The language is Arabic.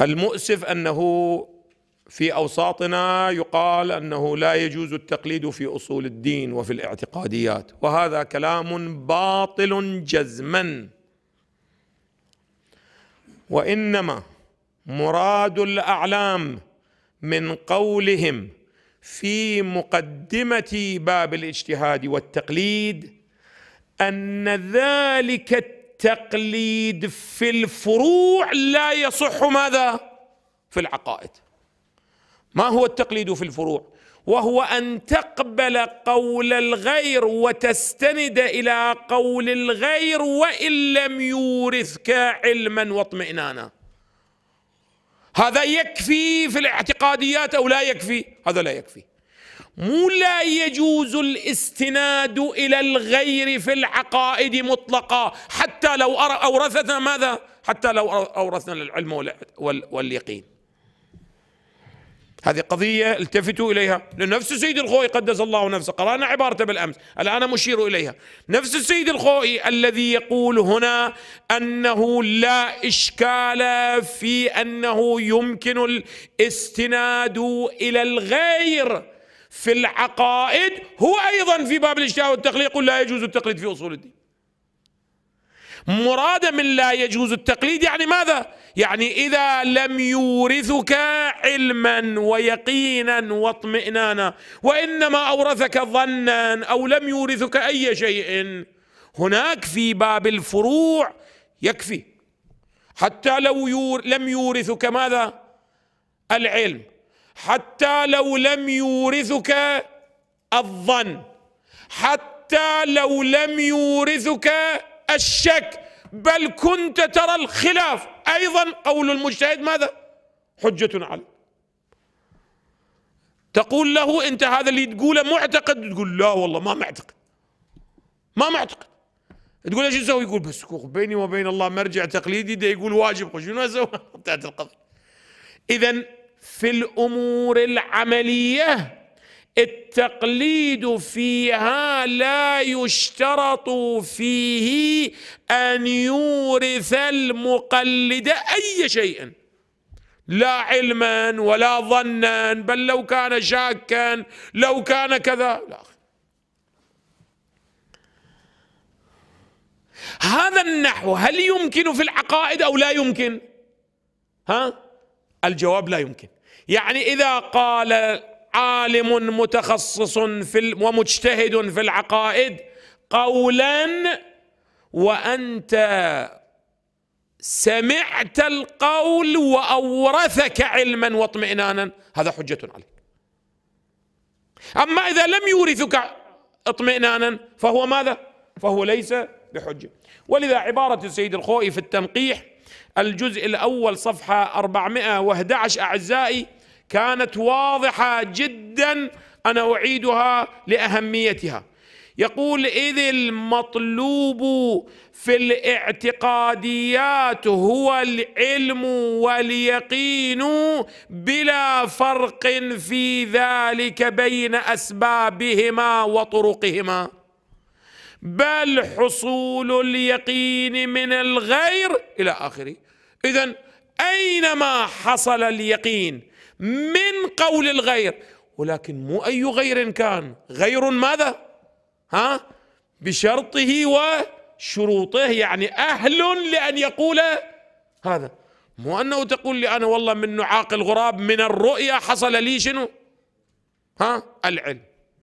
المؤسف انه في اوساطنا يقال انه لا يجوز التقليد في اصول الدين وفي الاعتقاديات وهذا كلام باطل جزما وانما مراد الاعلام من قولهم في مقدمه باب الاجتهاد والتقليد ان ذلك التقليد في الفروع لا يصح ماذا في العقائد ما هو التقليد في الفروع وهو ان تقبل قول الغير وتستند الى قول الغير وان لم يورثك علما واطمئنانا هذا يكفي في الاعتقاديات او لا يكفي هذا لا يكفي مو لا يجوز الاستناد الى الغير في العقائد مطلقا حتى لو اورثنا ماذا؟ حتى لو اورثنا العلم واليقين. هذه قضية التفتوا إليها نفس السيد الخوئي قدس الله نفسه قرأنا عبارته بالأمس الآن مشير إليها نفس السيد الخوئي الذي يقول هنا أنه لا إشكال في أنه يمكن الاستناد إلى الغير في العقائد هو أيضا في باب الإشياء والتقليد يقول لا يجوز التقليد في أصول الدين مراد من لا يجوز التقليد يعني ماذا؟ يعني إذا لم يورثك علما ويقينا واطمئنانا وإنما أورثك ظنا أو لم يورثك أي شيء هناك في باب الفروع يكفي حتى لو يور لم يورثك ماذا؟ العلم حتى لو لم يورثك الظن حتى لو لم يورثك الشك بل كنت ترى الخلاف ايضا قول المجتهد ماذا حجه على تقول له انت هذا اللي تقوله معتقد تقول لا والله ما معتقد ما معتقد تقول له شو اسوي يقول بس بيني وبين الله مرجع تقليدي ده يقول واجب شنو اسوي انتهت القضيه اذا في الامور العمليه التقليد فيها لا يشترط فيه ان يورث المقلد اي شيء لا علما ولا ظنا بل لو كان شاكا لو كان كذا لا هذا النحو هل يمكن في العقائد او لا يمكن ها الجواب لا يمكن يعني اذا قال عالم متخصص في ومجتهد في العقائد قولا وانت سمعت القول واورثك علما واطمئنانا هذا حجه عليك اما اذا لم يورثك اطمئنانا فهو ماذا فهو ليس بحجه ولذا عباره السيد الخوئي في التنقيح الجزء الأول صفحة 411 أعزائي كانت واضحة جدا أنا أعيدها لأهميتها يقول إذ المطلوب في الاعتقاديات هو العلم واليقين بلا فرق في ذلك بين أسبابهما وطرقهما بل حصول اليقين من الغير الى اخره اذا اينما حصل اليقين من قول الغير ولكن مو اي غير كان غير ماذا ها بشرطه وشروطه يعني اهل لان يقول هذا مو انه تقول لي انا والله من نعاق الغراب من الرؤيا حصل لي شنو ها العلم